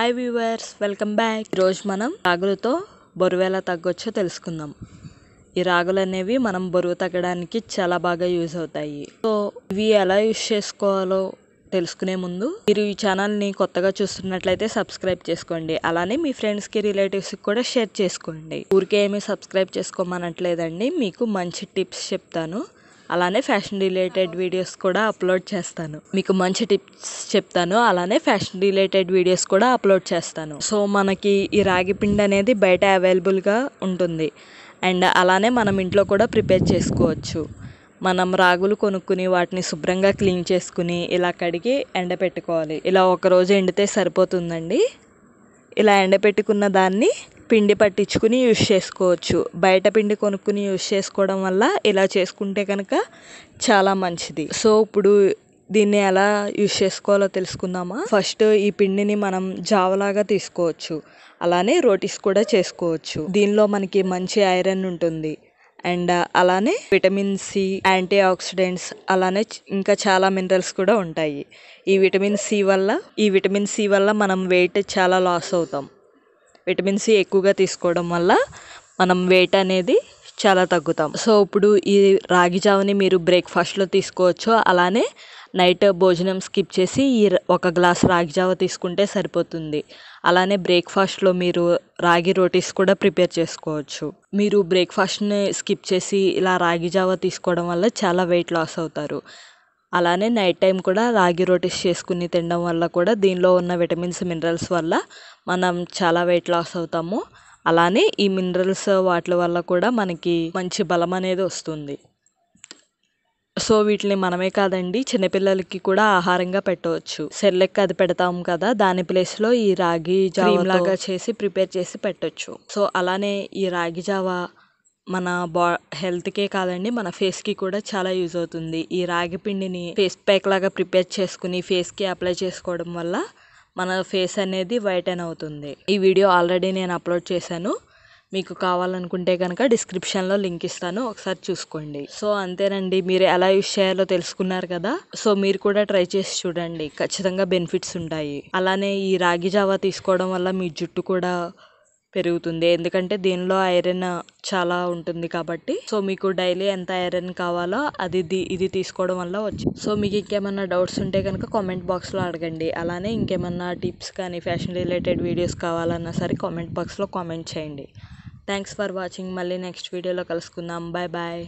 hi viewers welcome back ఈరోజు మనం రాగులతో బరువు ఎలా తగ్గొచ్చో తెలుసుకుందాం ఈ రాగులు అనేవి మనం బరువు తగ్గడానికి చాలా బాగా యూజ్ అవుతాయి సో ఇవి ఎలా యూజ్ చేసుకోవాలో తెలుసుకునే ముందు మీరు ఈ ఛానల్ని కొత్తగా చూస్తున్నట్లయితే సబ్స్క్రైబ్ చేసుకోండి అలానే మీ ఫ్రెండ్స్కి రిలేటివ్స్కి కూడా షేర్ చేసుకోండి ఊరికే ఏమీ సబ్స్క్రైబ్ చేసుకోమనట్లేదండి మీకు మంచి టిప్స్ చెప్తాను అలానే ఫ్యాషన్ రిలేటెడ్ వీడియోస్ కూడా అప్లోడ్ చేస్తాను మీకు మంచి టిప్స్ చెప్తాను అలానే ఫ్యాషన్ రిలేటెడ్ వీడియోస్ కూడా అప్లోడ్ చేస్తాను సో మనకి ఈ రాగి పిండి అనేది బయట అవైలబుల్గా ఉంటుంది అండ్ అలానే మనం ఇంట్లో కూడా ప్రిపేర్ చేసుకోవచ్చు మనం రాగులు కొనుక్కుని వాటిని శుభ్రంగా క్లీన్ చేసుకుని ఇలా కడిగి ఎండపెట్టుకోవాలి ఇలా ఒకరోజు ఎండితే సరిపోతుందండి ఇలా ఎండపెట్టుకున్న దాన్ని పిండి పట్టించుకుని యూజ్ చేసుకోవచ్చు బయట పిండి కొనుక్కుని యూస్ చేసుకోవడం వల్ల ఇలా చేసుకుంటే కనుక చాలా మంచిది సో ఇప్పుడు దీన్ని ఎలా యూస్ చేసుకోవాలో తెలుసుకుందామా ఫస్ట్ ఈ పిండిని మనం జావలాగా తీసుకోవచ్చు అలానే రోటీస్ కూడా చేసుకోవచ్చు దీనిలో మనకి మంచి ఐరన్ ఉంటుంది అండ్ అలానే విటమిన్ సి యాంటీ ఆక్సిడెంట్స్ అలానే ఇంకా చాలా మినరల్స్ కూడా ఉంటాయి ఈ విటమిన్ సి వల్ల ఈ విటమిన్ సి వల్ల మనం వెయిట్ చాలా లాస్ అవుతాం విటమిన్ సి ఎక్కువగా తీసుకోవడం వల్ల మనం వెయిట్ అనేది చాలా తగ్గుతాం సో ఇప్పుడు ఈ రాగి జావని మీరు బ్రేక్ఫాస్ట్లో తీసుకోవచ్చు అలానే నైట్ భోజనం స్కిప్ చేసి ఈ ఒక గ్లాస్ రాగి జావ తీసుకుంటే సరిపోతుంది అలానే బ్రేక్ఫాస్ట్లో మీరు రాగి రోటీస్ కూడా ప్రిపేర్ చేసుకోవచ్చు మీరు బ్రేక్ఫాస్ట్ని స్కిప్ చేసి ఇలా రాగి జావ తీసుకోవడం వల్ల చాలా వెయిట్ లాస్ అవుతారు అలానే నైట్ టైం కూడా రాగి రోటీస్ చేసుకుని తినడం వల్ల కూడా దీనిలో ఉన్న విటమిన్స్ మినరల్స్ వల్ల మనం చాలా వెయిట్ లాస్ అవుతాము అలానే ఈ మినరల్స్ వాటి వల్ల కూడా మనకి మంచి బలం అనేది వస్తుంది సో వీటిని మనమే కాదండి చిన్నపిల్లలకి కూడా ఆహారంగా పెట్టవచ్చు సెల్లెక్ అది పెడతాం కదా దాని ప్లేస్లో ఈ రాగి జావ లాగా చేసి ప్రిపేర్ చేసి పెట్టచ్చు సో అలానే ఈ రాగి జావా మన బా హెల్త్కే కాదండి మన ఫేస్కి కూడా చాలా యూజ్ అవుతుంది ఈ రాగి పిండిని ఫేస్ ప్యాక్ లాగా ప్రిపేర్ చేసుకుని ఫేస్కి అప్లై చేసుకోవడం వల్ల మన ఫేస్ అనేది వైటన్ అవుతుంది ఈ వీడియో ఆల్రెడీ నేను అప్లోడ్ చేశాను మీకు కావాలనుకుంటే కనుక డిస్క్రిప్షన్లో లింక్ ఇస్తాను ఒకసారి చూసుకోండి సో అంతేనండి మీరు ఎలా యూస్ చేయాలో తెలుసుకున్నారు కదా సో మీరు కూడా ట్రై చేసి చూడండి ఖచ్చితంగా బెనిఫిట్స్ ఉంటాయి అలానే ఈ రాగి జావా తీసుకోవడం వల్ల మీ జుట్టు కూడా పెరుగుతుంది ఎందుకంటే దీనిలో ఐరన్ చాలా ఉంటుంది కాబట్టి సో మీకు డైలీ ఎంత ఐరన్ కావాలో అది ఇది తీసుకోవడం వల్ల వచ్చి సో మీకు ఇంకేమన్నా డౌట్స్ ఉంటే కనుక కామెంట్ బాక్స్లో అడగండి అలానే ఇంకేమన్నా టిప్స్ కానీ ఫ్యాషన్ రిలేటెడ్ వీడియోస్ కావాలన్నా సరే కామెంట్ బాక్స్లో కామెంట్ చేయండి థ్యాంక్స్ ఫర్ వాచింగ్ మళ్ళీ నెక్స్ట్ వీడియోలో కలుసుకుందాం బాయ్ బాయ్